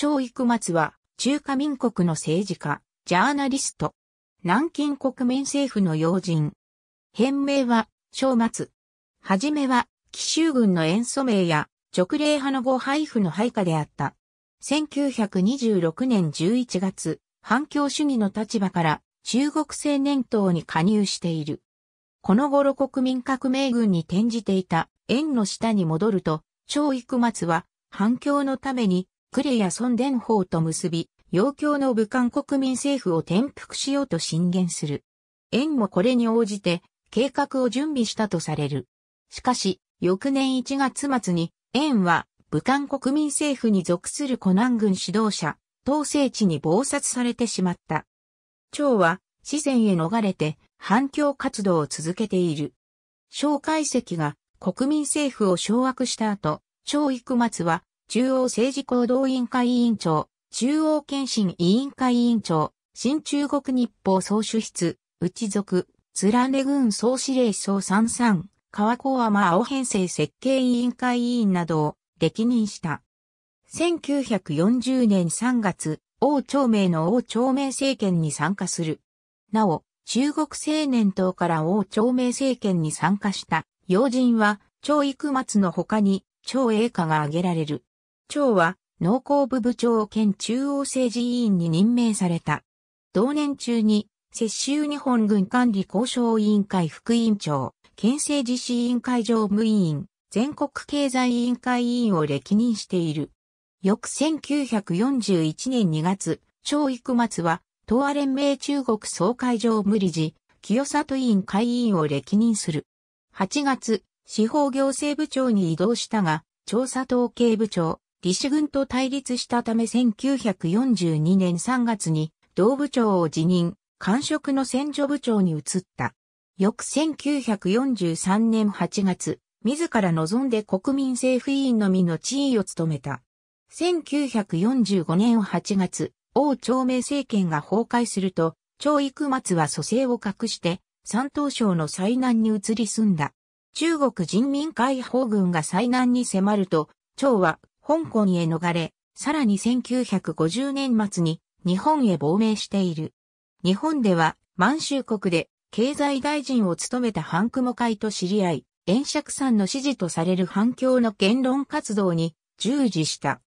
張育松は、中華民国の政治家、ジャーナリスト。南京国民政府の要人。変名は、正松。はじめは、紀州軍の塩素名や、直令派の後、配布の配下であった。1926年11月、反共主義の立場から、中国青年党に加入している。この頃国民革命軍に転じていた、縁の下に戻ると、張育松は、反共のために、クレや孫伝法と結び、要教の武漢国民政府を転覆しようと進言する。縁もこれに応じて、計画を準備したとされる。しかし、翌年1月末に、縁は、武漢国民政府に属する湖南軍指導者、統制地に暴殺されてしまった。長は、四川へ逃れて、反共活動を続けている。蒋介石が国民政府を掌握した後、張育松は中央政治行動委員会委員長、中央検診委員会委員長、新中国日報総主筆、内族、貫根軍総司令総三三、川子浜青編成設計委員会委員などを歴任した。1940年3月、王朝明の王朝明政権に参加する。なお、中国青年党から王朝明政権に参加した要人は、張育松の他に、張栄華が挙げられる。長は農工部部長兼中央政治委員に任命された。同年中に、接州日本軍管理交渉委員会副委員長、県政実施委員会常務委員、全国経済委員会委員を歴任している。翌1941年2月、長育松は、東亜連盟中国総会常務理事、清里委員会委員を歴任する。8月、司法行政部長に移動したが、調査統計部長、李氏軍と対立したため1942年3月に同部長を辞任、官職の戦場部長に移った。翌1943年8月、自ら望んで国民政府委員のみの地位を務めた。1945年8月、王朝明政権が崩壊すると、張育松は蘇生を隠して、山東省の災難に移り住んだ。中国人民解放軍が災難に迫ると、張は香港へ逃れ、さらに1950年末に日本へ亡命している。日本では満州国で経済大臣を務めたハンクモ会と知り合い、炎釈さんの支持とされる反共の言論活動に従事した。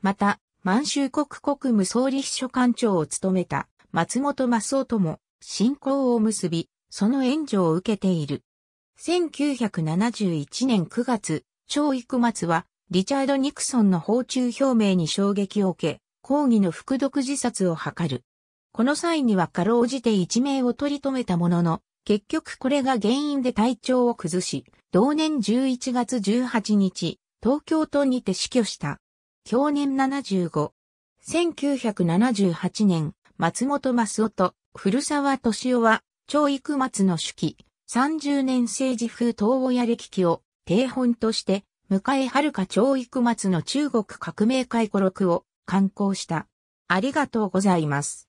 また、満州国国務総理秘書官長を務めた松本正夫とも信仰を結び、その援助を受けている。1971年9月、長育松はリチャード・ニクソンの訪中表明に衝撃を受け、抗議の服毒自殺を図る。この際にはかろうじて一命を取り留めたものの、結局これが原因で体調を崩し、同年11月18日、東京都にて死去した。享年75。1978年、松本正夫と古沢敏夫は、超育松の手記、30年政治風東親歴記を定本として迎え遥か教育末の中国革命回顧録を刊行した。ありがとうございます。